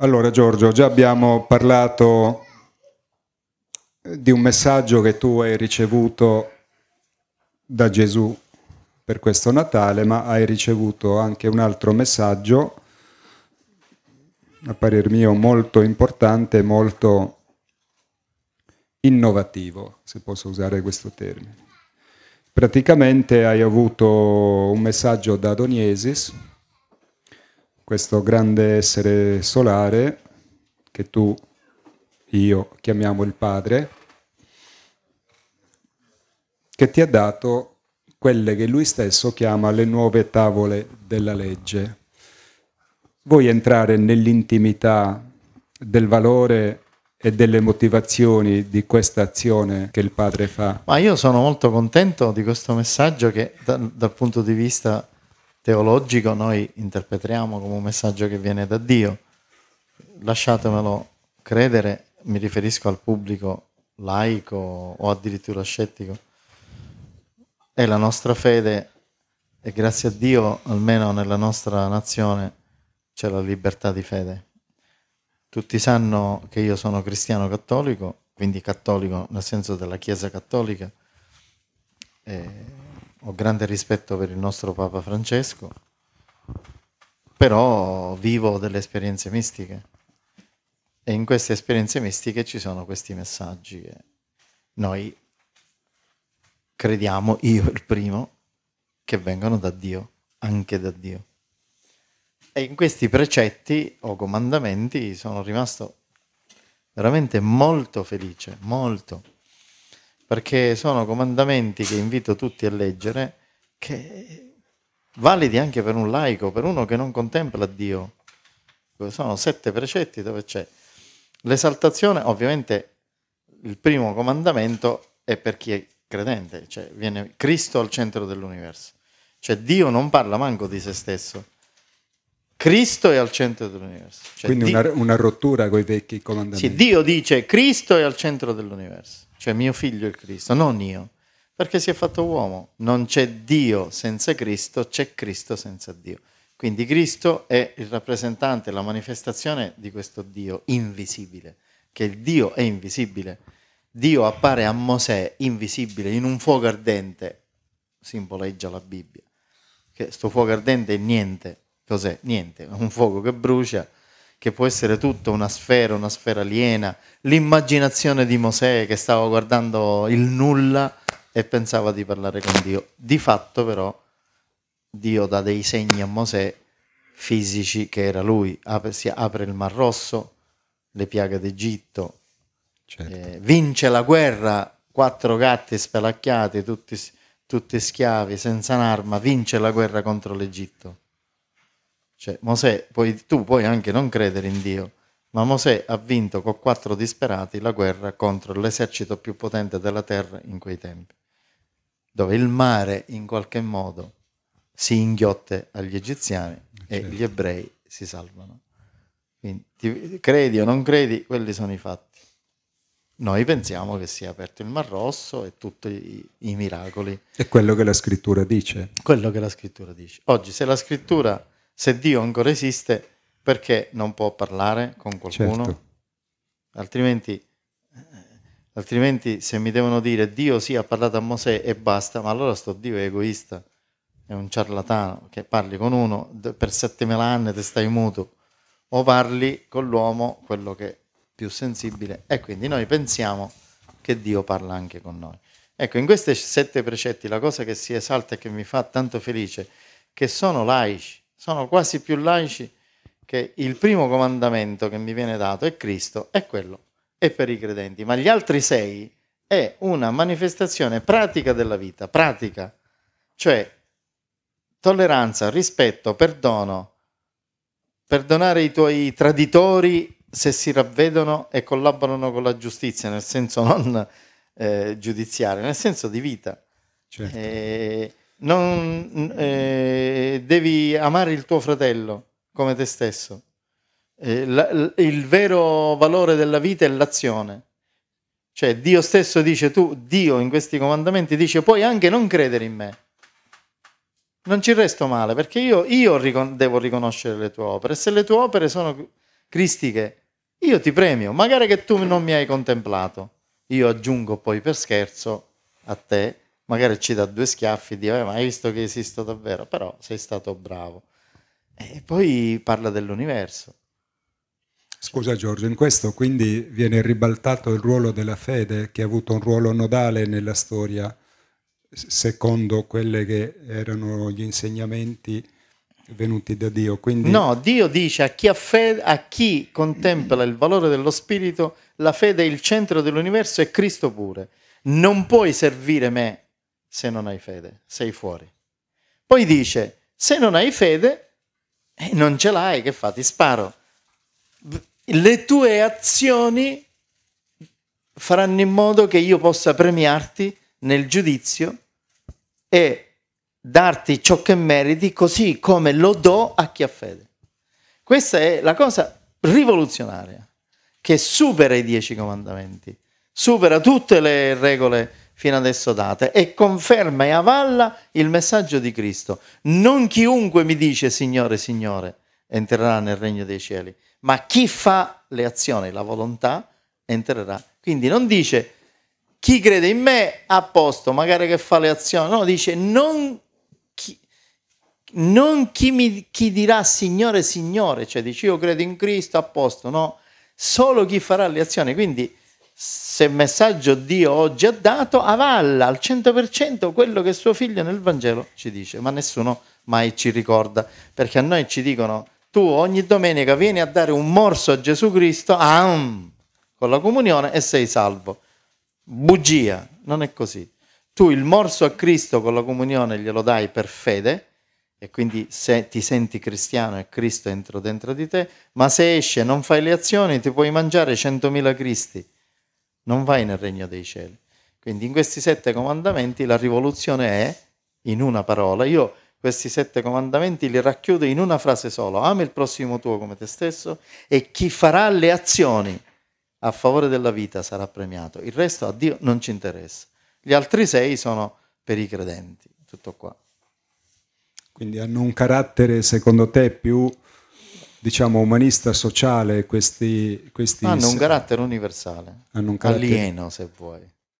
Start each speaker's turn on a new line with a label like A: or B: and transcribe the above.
A: Allora Giorgio, già abbiamo parlato eh, di un messaggio che tu hai ricevuto da Gesù per questo Natale, ma hai ricevuto anche un altro messaggio, a parer mio molto importante, molto innovativo, se posso usare questo termine. Praticamente hai avuto un messaggio da Doniesis, questo grande essere solare che tu, io, chiamiamo il Padre, che ti ha dato quelle che lui stesso chiama le nuove tavole della legge. Vuoi entrare nell'intimità del valore e delle motivazioni di questa azione che il padre fa? Ma io
B: sono molto contento di questo messaggio che da, dal punto di vista teologico noi interpretiamo come un messaggio che viene da Dio. Lasciatemelo credere, mi riferisco al pubblico laico o addirittura scettico. È la nostra fede, e grazie a Dio, almeno nella nostra nazione, c'è la libertà di fede. Tutti sanno che io sono cristiano cattolico, quindi cattolico nel senso della Chiesa cattolica. E ho grande rispetto per il nostro Papa Francesco, però vivo delle esperienze mistiche e in queste esperienze mistiche ci sono questi messaggi che noi crediamo, io il primo, che vengono da Dio, anche da Dio. E in questi precetti o comandamenti sono rimasto veramente molto felice, molto perché sono comandamenti che invito tutti a leggere, che validi anche per un laico, per uno che non contempla Dio. Sono sette precetti dove c'è l'esaltazione, ovviamente il primo comandamento è per chi è credente, cioè viene Cristo al centro dell'universo. Cioè Dio non parla manco di se stesso. Cristo è al centro dell'universo. Cioè Quindi una, una,
A: rottura con i vecchi comandamenti. Sì,
B: Dio dice Cristo è al centro dell'universo cioè mio figlio è il Cristo, non io, perché si è fatto uomo. Non c'è Dio senza Cristo, c'è Cristo senza Dio. Quindi Cristo è il rappresentante, la manifestazione di questo Dio invisibile, che il Dio è invisibile. Dio appare a Mosè invisibile in un fuoco ardente, simboleggia la Bibbia, che questo fuoco ardente è niente, cos'è? Niente, un fuoco che brucia che può essere tutto una sfera, una sfera aliena, l'immaginazione di Mosè che stava guardando il nulla e pensava di parlare con Dio. Di fatto però Dio dà dei segni a Mosè fisici che era lui, apre, si apre il Mar Rosso, le piaghe d'Egitto, certo. eh, vince la guerra, quattro gatti spelacchiati, tutti, tutti schiavi, senza un'arma, vince la guerra contro l'Egitto. Cioè, Mosè, puoi, tu puoi anche non credere in Dio, ma Mosè ha vinto con quattro disperati la guerra contro l'esercito più potente della terra in quei tempi, dove il mare in qualche modo si inghiotte agli egiziani certo. e gli ebrei si salvano. Quindi ti, credi o non credi, quelli sono i fatti. Noi pensiamo che sia aperto il Mar Rosso e tutti i, i miracoli.
A: È quello che la scrittura dice. Quello che la scrittura dice.
B: Oggi se la scrittura se Dio ancora esiste, perché non può parlare con qualcuno? Certo. Altrimenti, eh, altrimenti, se mi devono dire Dio sì ha parlato a Mosè e basta, ma allora sto Dio è egoista, è un ciarlatano che parli con uno per 7000 anni te stai muto o parli con l'uomo quello che è più sensibile e quindi noi pensiamo che Dio parla anche con noi. Ecco, in questi sette precetti la cosa che si esalta e che mi fa tanto felice che sono laici, sono quasi più laici che il primo comandamento che mi viene dato è Cristo, è quello, è per i credenti, ma gli altri sei è una manifestazione pratica della vita, pratica, cioè tolleranza, rispetto, perdono, perdonare i tuoi traditori se si ravvedono e collaborano con la giustizia, nel senso non eh, giudiziario, nel senso di vita. Certo. E eh, non, eh, devi amare il tuo fratello come te stesso. Eh, la, il vero valore della vita è l'azione. Cioè Dio stesso dice tu, Dio in questi comandamenti dice puoi anche non credere in me. Non ci resto male perché io, io ricon- devo riconoscere le tue opere. Se le tue opere sono cristiche, io ti premio, magari che tu non mi hai contemplato. Io aggiungo poi per scherzo a te magari ci dà due schiaffi e dice, eh, ma hai visto che esisto davvero, però sei stato bravo.
A: E poi parla
B: dell'universo.
A: Scusa Giorgio, in questo quindi viene ribaltato il ruolo della fede che ha avuto un ruolo nodale nella storia, secondo quelli che erano gli insegnamenti venuti da Dio. Quindi... No,
B: Dio dice a chi, fede, a chi contempla il valore dello spirito, la fede è il centro dell'universo e Cristo pure. Non puoi servire me se non hai fede, sei fuori. Poi dice, se non hai fede, eh, non ce l'hai, che fa? Ti sparo. Le tue azioni faranno in modo che io possa premiarti nel giudizio e darti ciò che meriti così come lo do a chi ha fede. Questa è la cosa rivoluzionaria che supera i dieci comandamenti, supera tutte le regole fino adesso date e conferma e avalla il messaggio di Cristo. Non chiunque mi dice Signore, Signore entrerà nel regno dei cieli, ma chi fa le azioni, la volontà, entrerà. Quindi non dice chi crede in me a posto, magari che fa le azioni, no, dice non chi, non chi, mi, chi dirà Signore, Signore, cioè dice io credo in Cristo a posto, no, solo chi farà le azioni. Quindi se messaggio Dio oggi ha dato avalla al 100% quello che suo figlio nel Vangelo ci dice, ma nessuno mai ci ricorda, perché a noi ci dicono tu ogni domenica vieni a dare un morso a Gesù Cristo ah, con la comunione e sei salvo. Bugia, non è così. Tu il morso a Cristo con la comunione glielo dai per fede e quindi se ti senti cristiano e Cristo entra dentro di te, ma se esce e non fai le azioni ti puoi mangiare 100.000 Cristi non vai nel regno dei cieli. Quindi in questi sette comandamenti la rivoluzione è in una parola. Io questi sette comandamenti li racchiudo in una frase solo. Ama il prossimo tuo come te stesso e chi farà le azioni a favore della vita sarà premiato. Il resto a Dio non ci interessa. Gli altri sei sono per i credenti. Tutto qua.
A: Quindi hanno un carattere, secondo te, più diciamo, umanista sociale questi... questi hanno un
B: carattere universale, un carattere... alieno se vuoi.